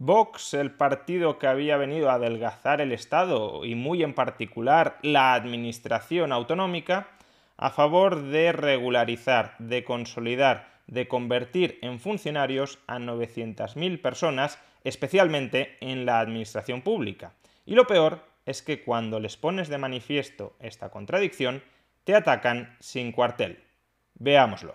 Vox, el partido que había venido a adelgazar el Estado y muy en particular la administración autonómica, a favor de regularizar, de consolidar, de convertir en funcionarios a 900.000 personas, especialmente en la administración pública. Y lo peor es que cuando les pones de manifiesto esta contradicción, te atacan sin cuartel. Veámoslo.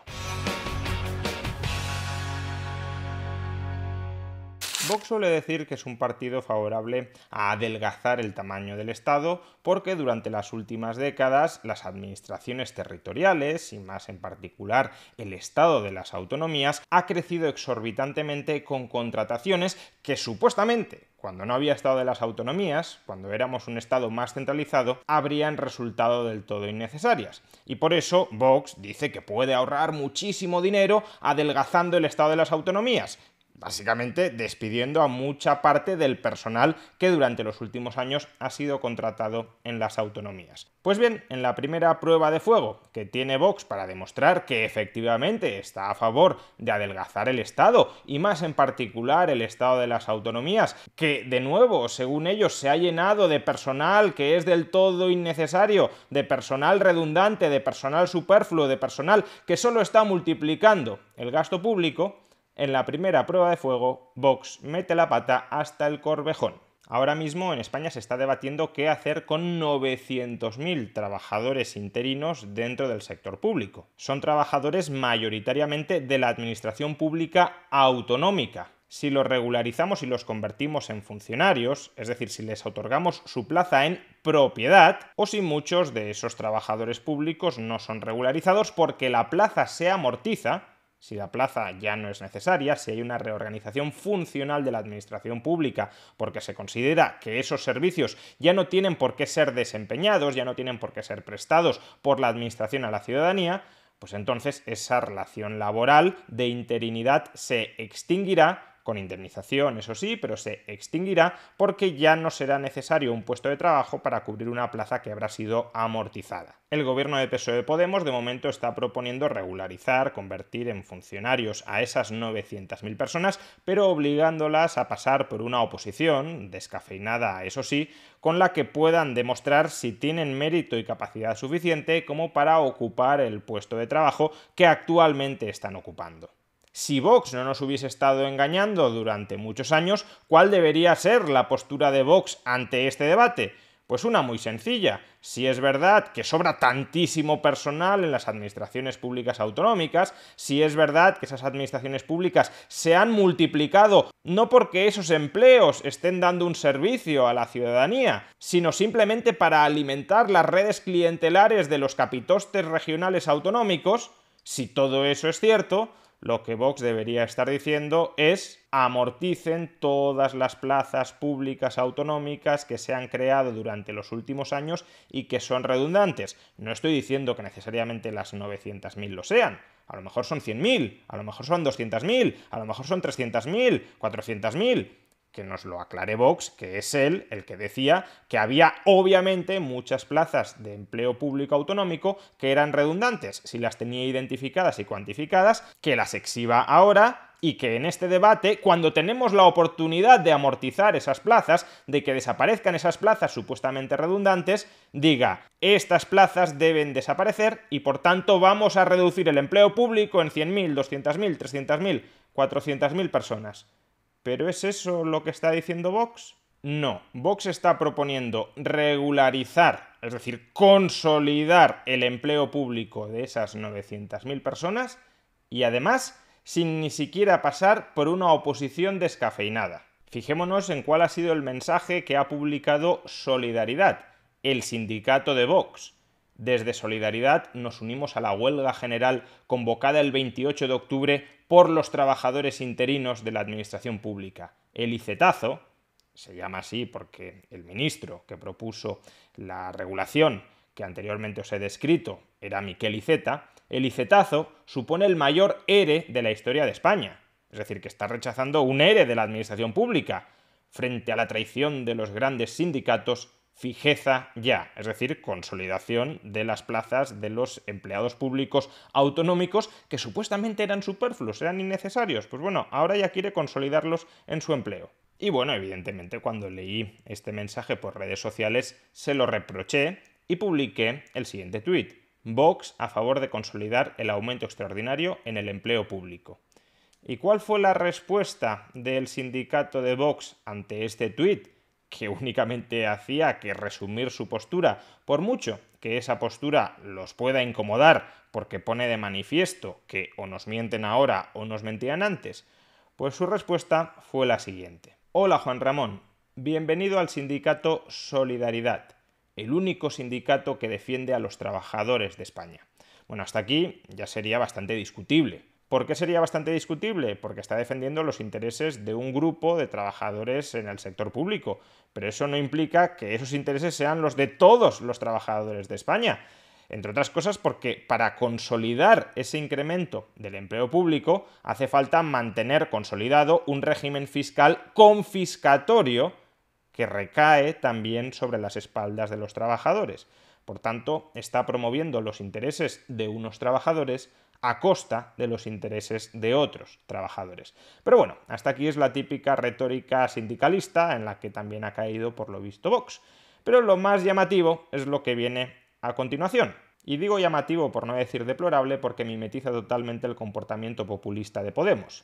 Vox suele decir que es un partido favorable a adelgazar el tamaño del Estado porque durante las últimas décadas las administraciones territoriales, y más en particular el Estado de las autonomías, ha crecido exorbitantemente con contrataciones que supuestamente cuando no había Estado de las autonomías, cuando éramos un Estado más centralizado, habrían resultado del todo innecesarias. Y por eso Vox dice que puede ahorrar muchísimo dinero adelgazando el Estado de las autonomías, básicamente despidiendo a mucha parte del personal que durante los últimos años ha sido contratado en las autonomías. Pues bien, en la primera prueba de fuego que tiene Vox para demostrar que efectivamente está a favor de adelgazar el Estado y más en particular el Estado de las autonomías, que de nuevo, según ellos, se ha llenado de personal que es del todo innecesario, de personal redundante, de personal superfluo, de personal que solo está multiplicando el gasto público, en la primera prueba de fuego, Vox mete la pata hasta el corvejón. Ahora mismo en España se está debatiendo qué hacer con 900.000 trabajadores interinos dentro del sector público. Son trabajadores mayoritariamente de la administración pública autonómica, si los regularizamos y los convertimos en funcionarios, es decir, si les otorgamos su plaza en propiedad, o si muchos de esos trabajadores públicos no son regularizados porque la plaza se amortiza si la plaza ya no es necesaria, si hay una reorganización funcional de la administración pública, porque se considera que esos servicios ya no tienen por qué ser desempeñados, ya no tienen por qué ser prestados por la administración a la ciudadanía, pues entonces esa relación laboral de interinidad se extinguirá con indemnización, eso sí, pero se extinguirá porque ya no será necesario un puesto de trabajo para cubrir una plaza que habrá sido amortizada. El gobierno de PSOE Podemos de momento está proponiendo regularizar, convertir en funcionarios a esas 900.000 personas, pero obligándolas a pasar por una oposición, descafeinada eso sí, con la que puedan demostrar si tienen mérito y capacidad suficiente como para ocupar el puesto de trabajo que actualmente están ocupando. Si Vox no nos hubiese estado engañando durante muchos años, ¿cuál debería ser la postura de Vox ante este debate? Pues una muy sencilla. Si es verdad que sobra tantísimo personal en las administraciones públicas autonómicas, si es verdad que esas administraciones públicas se han multiplicado no porque esos empleos estén dando un servicio a la ciudadanía, sino simplemente para alimentar las redes clientelares de los capitostes regionales autonómicos, si todo eso es cierto, lo que Vox debería estar diciendo es amorticen todas las plazas públicas autonómicas que se han creado durante los últimos años y que son redundantes. No estoy diciendo que necesariamente las 900.000 lo sean. A lo mejor son 100.000, a lo mejor son 200.000, a lo mejor son 300.000, 400.000 que nos lo aclare Vox, que es él el que decía que había obviamente muchas plazas de empleo público autonómico que eran redundantes, si las tenía identificadas y cuantificadas, que las exhiba ahora y que en este debate, cuando tenemos la oportunidad de amortizar esas plazas, de que desaparezcan esas plazas supuestamente redundantes, diga, estas plazas deben desaparecer y por tanto vamos a reducir el empleo público en 100.000, 200.000, 300.000, 400.000 personas. ¿Pero es eso lo que está diciendo Vox? No, Vox está proponiendo regularizar, es decir, consolidar el empleo público de esas 900.000 personas y además sin ni siquiera pasar por una oposición descafeinada. Fijémonos en cuál ha sido el mensaje que ha publicado Solidaridad, el sindicato de Vox. Desde Solidaridad nos unimos a la huelga general convocada el 28 de octubre por los trabajadores interinos de la Administración Pública. El ICETAZO, se llama así porque el ministro que propuso la regulación que anteriormente os he descrito era Miquel Iceta, el Icetazo supone el mayor ERE de la historia de España. Es decir, que está rechazando un ERE de la administración pública frente a la traición de los grandes sindicatos fijeza ya, es decir, consolidación de las plazas de los empleados públicos autonómicos que supuestamente eran superfluos, eran innecesarios. Pues bueno, ahora ya quiere consolidarlos en su empleo. Y bueno, evidentemente cuando leí este mensaje por redes sociales se lo reproché y publiqué el siguiente tuit. Vox a favor de consolidar el aumento extraordinario en el empleo público. ¿Y cuál fue la respuesta del sindicato de Vox ante este tuit? que únicamente hacía que resumir su postura, por mucho que esa postura los pueda incomodar porque pone de manifiesto que o nos mienten ahora o nos mentían antes, pues su respuesta fue la siguiente. Hola Juan Ramón, bienvenido al sindicato Solidaridad, el único sindicato que defiende a los trabajadores de España. Bueno, hasta aquí ya sería bastante discutible, ¿Por qué sería bastante discutible? Porque está defendiendo los intereses de un grupo de trabajadores en el sector público, pero eso no implica que esos intereses sean los de todos los trabajadores de España. Entre otras cosas porque para consolidar ese incremento del empleo público hace falta mantener consolidado un régimen fiscal confiscatorio que recae también sobre las espaldas de los trabajadores. Por tanto, está promoviendo los intereses de unos trabajadores a costa de los intereses de otros trabajadores. Pero bueno, hasta aquí es la típica retórica sindicalista en la que también ha caído por lo visto Vox. Pero lo más llamativo es lo que viene a continuación. Y digo llamativo por no decir deplorable porque mimetiza totalmente el comportamiento populista de Podemos.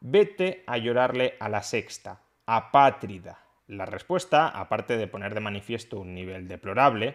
Vete a llorarle a la sexta, apátrida. La respuesta, aparte de poner de manifiesto un nivel deplorable,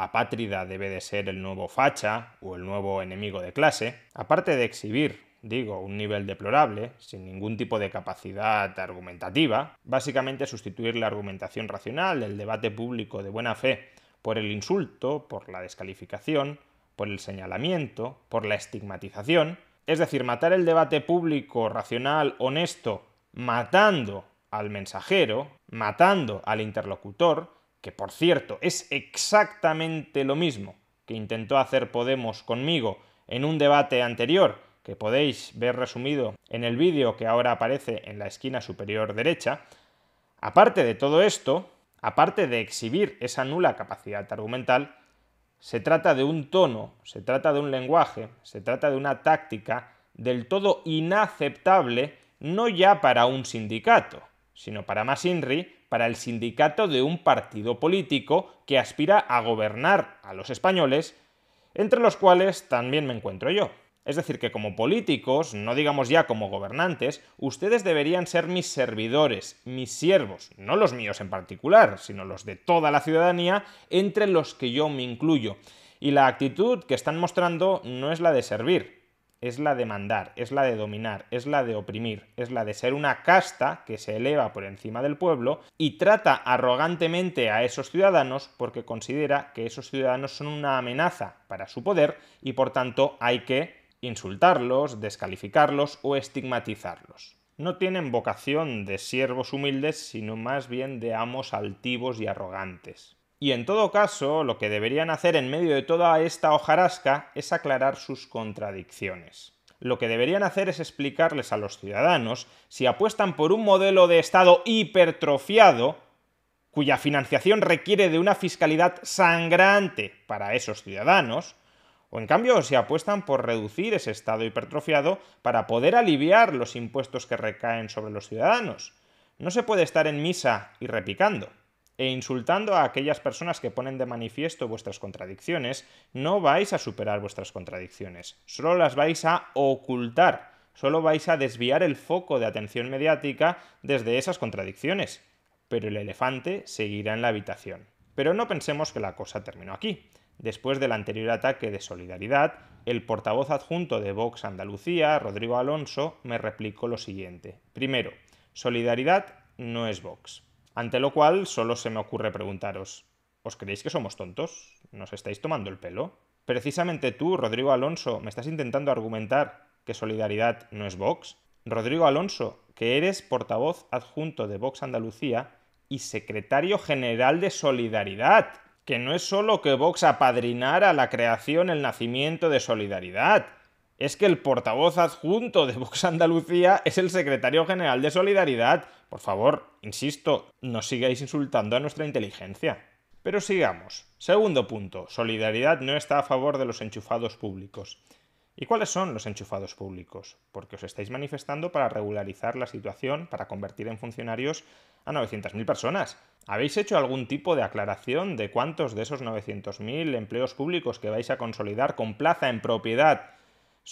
Apátrida debe de ser el nuevo facha o el nuevo enemigo de clase, aparte de exhibir digo, un nivel deplorable, sin ningún tipo de capacidad argumentativa, básicamente sustituir la argumentación racional, el debate público de buena fe, por el insulto, por la descalificación, por el señalamiento, por la estigmatización, es decir, matar el debate público racional, honesto, matando al mensajero, matando al interlocutor, que por cierto es exactamente lo mismo que intentó hacer Podemos conmigo en un debate anterior, que podéis ver resumido en el vídeo que ahora aparece en la esquina superior derecha, aparte de todo esto, aparte de exhibir esa nula capacidad argumental, se trata de un tono, se trata de un lenguaje, se trata de una táctica del todo inaceptable, no ya para un sindicato, sino para Masinri, para el sindicato de un partido político que aspira a gobernar a los españoles, entre los cuales también me encuentro yo. Es decir, que como políticos, no digamos ya como gobernantes, ustedes deberían ser mis servidores, mis siervos, no los míos en particular, sino los de toda la ciudadanía, entre los que yo me incluyo. Y la actitud que están mostrando no es la de servir, es la de mandar, es la de dominar, es la de oprimir, es la de ser una casta que se eleva por encima del pueblo y trata arrogantemente a esos ciudadanos porque considera que esos ciudadanos son una amenaza para su poder y por tanto hay que insultarlos, descalificarlos o estigmatizarlos. No tienen vocación de siervos humildes, sino más bien de amos altivos y arrogantes. Y en todo caso, lo que deberían hacer en medio de toda esta hojarasca es aclarar sus contradicciones. Lo que deberían hacer es explicarles a los ciudadanos si apuestan por un modelo de Estado hipertrofiado, cuya financiación requiere de una fiscalidad sangrante para esos ciudadanos, o en cambio si apuestan por reducir ese Estado hipertrofiado para poder aliviar los impuestos que recaen sobre los ciudadanos. No se puede estar en misa y repicando e insultando a aquellas personas que ponen de manifiesto vuestras contradicciones, no vais a superar vuestras contradicciones, solo las vais a ocultar, solo vais a desviar el foco de atención mediática desde esas contradicciones. Pero el elefante seguirá en la habitación. Pero no pensemos que la cosa terminó aquí. Después del anterior ataque de solidaridad, el portavoz adjunto de Vox Andalucía, Rodrigo Alonso, me replicó lo siguiente. Primero, solidaridad no es Vox. Ante lo cual solo se me ocurre preguntaros, ¿os creéis que somos tontos? ¿Nos estáis tomando el pelo? Precisamente tú, Rodrigo Alonso, me estás intentando argumentar que Solidaridad no es Vox. Rodrigo Alonso, que eres portavoz adjunto de Vox Andalucía y secretario general de Solidaridad, que no es solo que Vox apadrinara la creación, el nacimiento de Solidaridad, es que el portavoz adjunto de Vox Andalucía es el secretario general de Solidaridad. Por favor, insisto, no sigáis insultando a nuestra inteligencia. Pero sigamos. Segundo punto, Solidaridad no está a favor de los enchufados públicos. ¿Y cuáles son los enchufados públicos? Porque os estáis manifestando para regularizar la situación, para convertir en funcionarios a 900.000 personas. ¿Habéis hecho algún tipo de aclaración de cuántos de esos 900.000 empleos públicos que vais a consolidar con plaza en propiedad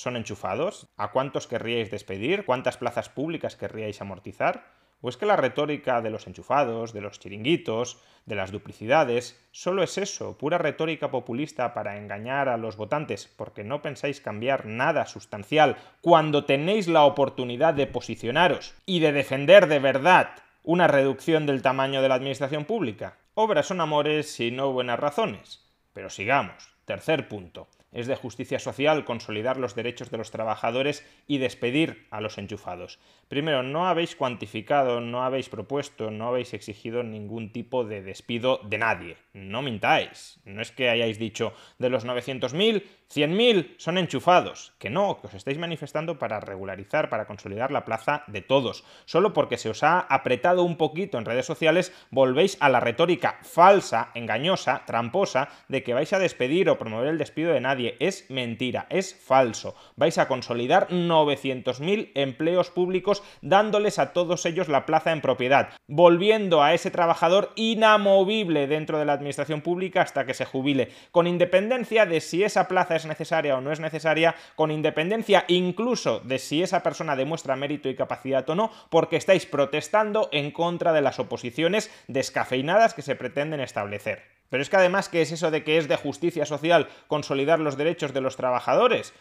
son enchufados? ¿A cuántos querríais despedir? ¿Cuántas plazas públicas querríais amortizar? ¿O es que la retórica de los enchufados, de los chiringuitos, de las duplicidades, solo es eso, pura retórica populista para engañar a los votantes porque no pensáis cambiar nada sustancial cuando tenéis la oportunidad de posicionaros y de defender de verdad una reducción del tamaño de la administración pública? Obras son amores y no buenas razones. Pero sigamos. Tercer punto es de justicia social consolidar los derechos de los trabajadores y despedir a los enchufados. Primero, no habéis cuantificado, no habéis propuesto, no habéis exigido ningún tipo de despido de nadie. No mintáis. No es que hayáis dicho de los 900.000, 100.000 son enchufados. Que no, que os estáis manifestando para regularizar, para consolidar la plaza de todos. Solo porque se os ha apretado un poquito en redes sociales, volvéis a la retórica falsa, engañosa, tramposa, de que vais a despedir o promover el despido de nadie es mentira, es falso. Vais a consolidar 900.000 empleos públicos dándoles a todos ellos la plaza en propiedad, volviendo a ese trabajador inamovible dentro de la administración pública hasta que se jubile, con independencia de si esa plaza es necesaria o no es necesaria, con independencia incluso de si esa persona demuestra mérito y capacidad o no, porque estáis protestando en contra de las oposiciones descafeinadas que se pretenden establecer. Pero es que además, ¿qué es eso de que es de justicia social consolidar los derechos de los trabajadores?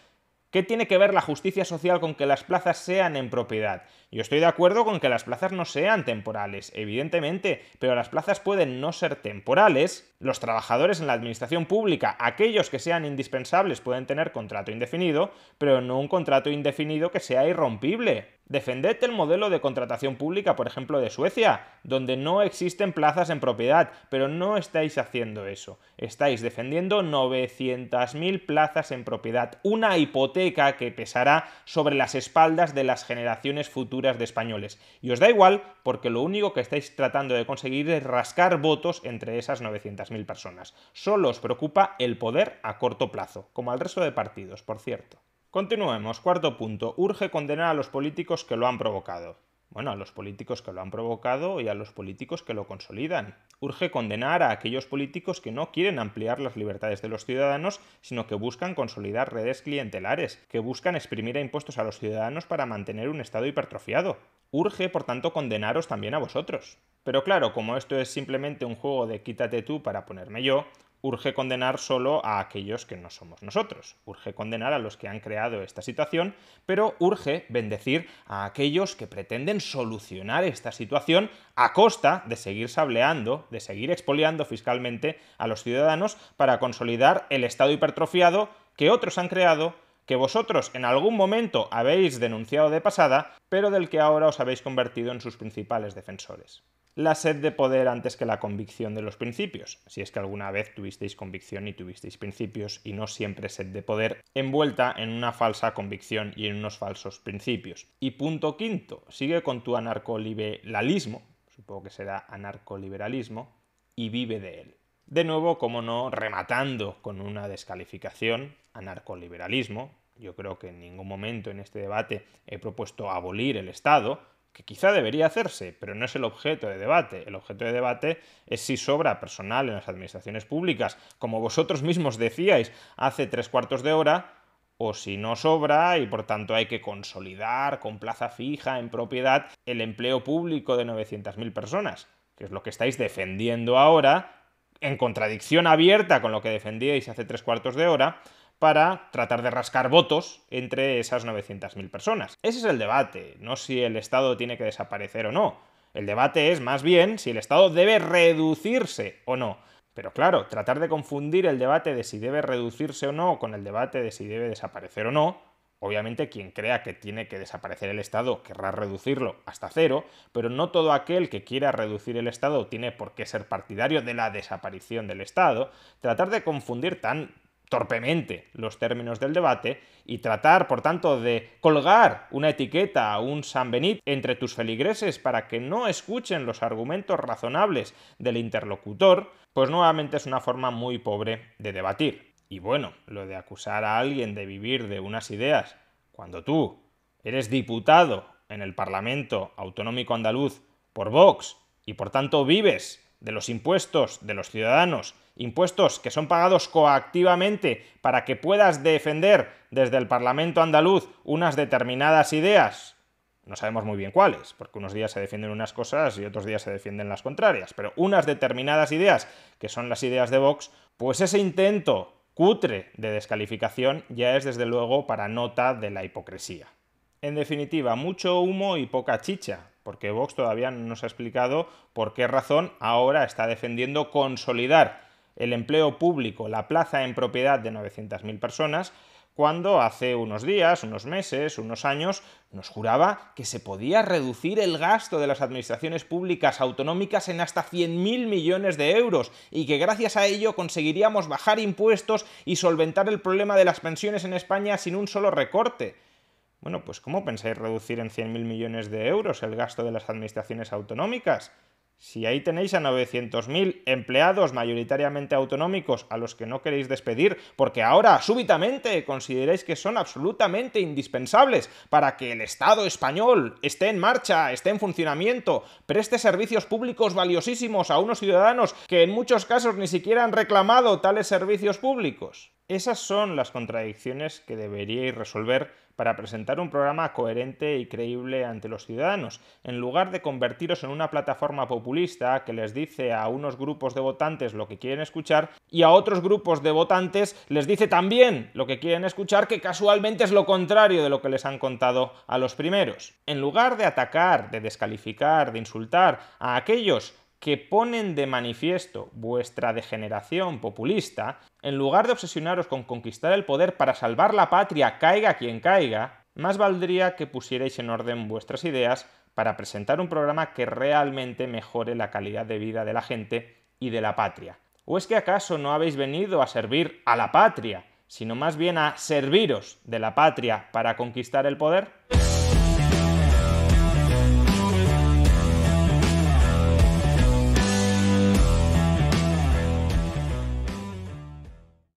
¿Qué tiene que ver la justicia social con que las plazas sean en propiedad? Yo estoy de acuerdo con que las plazas no sean temporales, evidentemente, pero las plazas pueden no ser temporales, los trabajadores en la administración pública, aquellos que sean indispensables, pueden tener contrato indefinido, pero no un contrato indefinido que sea irrompible. Defended el modelo de contratación pública, por ejemplo, de Suecia, donde no existen plazas en propiedad, pero no estáis haciendo eso. Estáis defendiendo 900.000 plazas en propiedad, una hipoteca que pesará sobre las espaldas de las generaciones futuras de españoles. Y os da igual porque lo único que estáis tratando de conseguir es rascar votos entre esas 900.000 personas. Solo os preocupa el poder a corto plazo, como al resto de partidos, por cierto. Continuemos. Cuarto punto. Urge condenar a los políticos que lo han provocado. Bueno, a los políticos que lo han provocado y a los políticos que lo consolidan. Urge condenar a aquellos políticos que no quieren ampliar las libertades de los ciudadanos, sino que buscan consolidar redes clientelares, que buscan exprimir a impuestos a los ciudadanos para mantener un Estado hipertrofiado. Urge, por tanto, condenaros también a vosotros. Pero claro, como esto es simplemente un juego de quítate tú para ponerme yo, urge condenar solo a aquellos que no somos nosotros, urge condenar a los que han creado esta situación, pero urge bendecir a aquellos que pretenden solucionar esta situación a costa de seguir sableando, de seguir expoliando fiscalmente a los ciudadanos para consolidar el Estado hipertrofiado que otros han creado que vosotros en algún momento habéis denunciado de pasada, pero del que ahora os habéis convertido en sus principales defensores la sed de poder antes que la convicción de los principios, si es que alguna vez tuvisteis convicción y tuvisteis principios y no siempre sed de poder envuelta en una falsa convicción y en unos falsos principios. Y punto quinto, sigue con tu anarcoliberalismo, supongo que será anarcoliberalismo, y vive de él. De nuevo, como no, rematando con una descalificación, anarcoliberalismo, yo creo que en ningún momento en este debate he propuesto abolir el Estado, que quizá debería hacerse, pero no es el objeto de debate. El objeto de debate es si sobra personal en las administraciones públicas, como vosotros mismos decíais hace tres cuartos de hora, o si no sobra y por tanto hay que consolidar con plaza fija en propiedad el empleo público de 900.000 personas, que es lo que estáis defendiendo ahora, en contradicción abierta con lo que defendíais hace tres cuartos de hora, para tratar de rascar votos entre esas 900.000 personas. Ese es el debate, no si el Estado tiene que desaparecer o no. El debate es más bien si el Estado debe reducirse o no. Pero claro, tratar de confundir el debate de si debe reducirse o no con el debate de si debe desaparecer o no, obviamente quien crea que tiene que desaparecer el Estado querrá reducirlo hasta cero, pero no todo aquel que quiera reducir el Estado tiene por qué ser partidario de la desaparición del Estado. Tratar de confundir tan torpemente los términos del debate y tratar, por tanto, de colgar una etiqueta, a un San sanbenit entre tus feligreses para que no escuchen los argumentos razonables del interlocutor, pues nuevamente es una forma muy pobre de debatir. Y bueno, lo de acusar a alguien de vivir de unas ideas, cuando tú eres diputado en el Parlamento Autonómico Andaluz por Vox y por tanto vives de los impuestos de los ciudadanos impuestos que son pagados coactivamente para que puedas defender desde el Parlamento andaluz unas determinadas ideas. No sabemos muy bien cuáles, porque unos días se defienden unas cosas y otros días se defienden las contrarias, pero unas determinadas ideas, que son las ideas de Vox, pues ese intento cutre de descalificación ya es desde luego para nota de la hipocresía. En definitiva, mucho humo y poca chicha, porque Vox todavía no nos ha explicado por qué razón ahora está defendiendo consolidar el empleo público, la plaza en propiedad de 900.000 personas, cuando hace unos días, unos meses, unos años, nos juraba que se podía reducir el gasto de las administraciones públicas autonómicas en hasta 100.000 millones de euros y que gracias a ello conseguiríamos bajar impuestos y solventar el problema de las pensiones en España sin un solo recorte. Bueno, pues ¿cómo pensáis reducir en 100.000 millones de euros el gasto de las administraciones autonómicas? Si ahí tenéis a 900.000 empleados mayoritariamente autonómicos a los que no queréis despedir porque ahora súbitamente consideráis que son absolutamente indispensables para que el Estado español esté en marcha, esté en funcionamiento, preste servicios públicos valiosísimos a unos ciudadanos que en muchos casos ni siquiera han reclamado tales servicios públicos. Esas son las contradicciones que deberíais resolver para presentar un programa coherente y creíble ante los ciudadanos, en lugar de convertiros en una plataforma populista que les dice a unos grupos de votantes lo que quieren escuchar y a otros grupos de votantes les dice también lo que quieren escuchar, que casualmente es lo contrario de lo que les han contado a los primeros. En lugar de atacar, de descalificar, de insultar a aquellos que ponen de manifiesto vuestra degeneración populista, en lugar de obsesionaros con conquistar el poder para salvar la patria caiga quien caiga, más valdría que pusierais en orden vuestras ideas para presentar un programa que realmente mejore la calidad de vida de la gente y de la patria. ¿O es que acaso no habéis venido a servir a la patria, sino más bien a serviros de la patria para conquistar el poder?